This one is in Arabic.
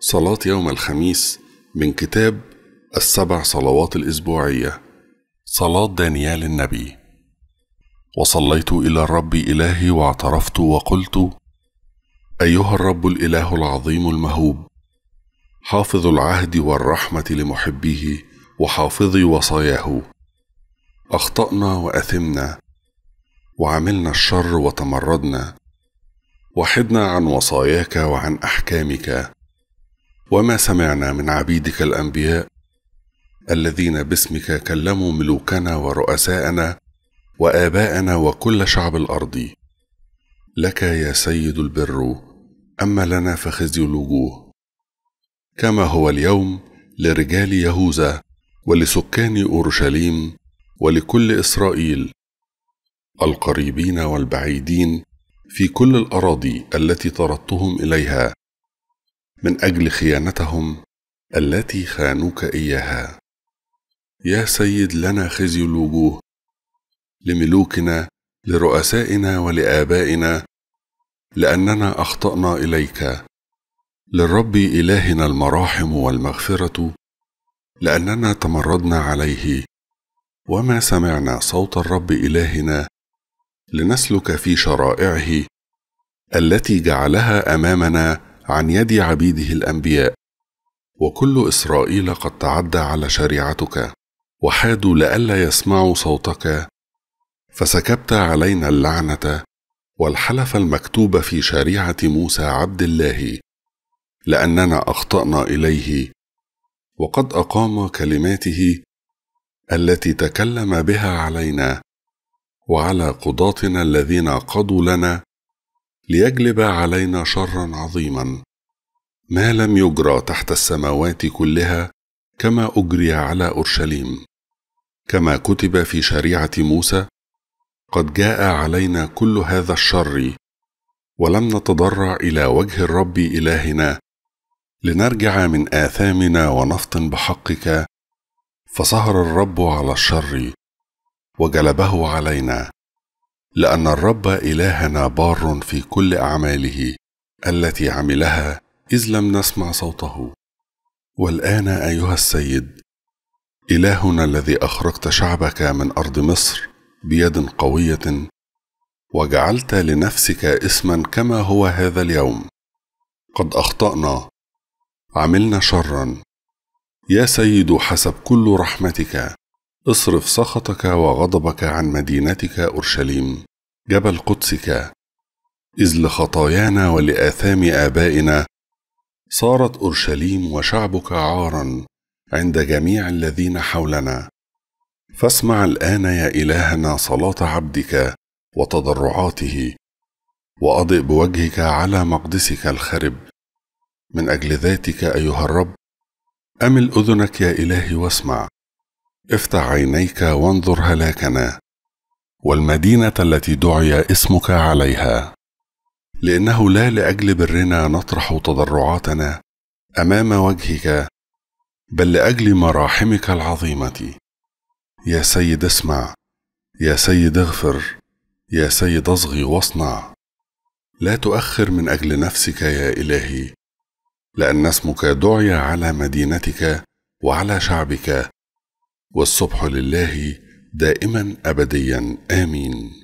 صلاة يوم الخميس من كتاب السبع صلوات الأسبوعية صلاة دانيال النبي وصليت إلى الرب إلهي واعترفت وقلت أيها الرب الإله العظيم المهوب حافظ العهد والرحمة لمحبيه وحافظي وصاياه أخطأنا وأثمنا وعملنا الشر وتمردنا وحدنا عن وصاياك وعن أحكامك وما سمعنا من عبيدك الانبياء الذين باسمك كلموا ملوكنا ورؤساءنا واباءنا وكل شعب الارض لك يا سيد البر اما لنا فخزي الوجوه كما هو اليوم لرجال يهوذا ولسكان اورشليم ولكل اسرائيل القريبين والبعيدين في كل الاراضي التي طردتهم اليها من اجل خيانتهم التي خانوك اياها يا سيد لنا خزي الوجوه لملوكنا لرؤسائنا ولابائنا لاننا اخطانا اليك للرب الهنا المراحم والمغفره لاننا تمردنا عليه وما سمعنا صوت الرب الهنا لنسلك في شرائعه التي جعلها امامنا عن يد عبيده الانبياء وكل اسرائيل قد تعدى على شريعتك وحادوا لئلا يسمعوا صوتك فسكبت علينا اللعنه والحلف المكتوب في شريعه موسى عبد الله لاننا اخطانا اليه وقد اقام كلماته التي تكلم بها علينا وعلى قضاتنا الذين قضوا لنا ليجلب علينا شرا عظيما ما لم يجرى تحت السماوات كلها كما اجري على اورشليم كما كتب في شريعه موسى قد جاء علينا كل هذا الشر ولم نتضرع الى وجه الرب الهنا لنرجع من اثامنا ونفطن بحقك فصهر الرب على الشر وجلبه علينا لان الرب الهنا بار في كل اعماله التي عملها اذ لم نسمع صوته والان ايها السيد الهنا الذي اخرجت شعبك من ارض مصر بيد قويه وجعلت لنفسك اسما كما هو هذا اليوم قد اخطانا عملنا شرا يا سيد حسب كل رحمتك اصرف سخطك وغضبك عن مدينتك أورشليم جبل قدسك إذ لخطايانا ولآثام آبائنا صارت أورشليم وشعبك عارا عند جميع الذين حولنا فاسمع الآن يا إلهنا صلاة عبدك وتضرعاته وأضئ بوجهك على مقدسك الخرب من أجل ذاتك أيها الرب أمل أذنك يا إلهي واسمع افتح عينيك وانظر هلاكنا والمدينه التي دعي اسمك عليها لانه لا لاجل برنا نطرح تضرعاتنا امام وجهك بل لاجل مراحمك العظيمه يا سيد اسمع يا سيد اغفر يا سيد اصغي واصنع لا تؤخر من اجل نفسك يا الهي لان اسمك دعي على مدينتك وعلى شعبك والصبح لله دائما ابديا امين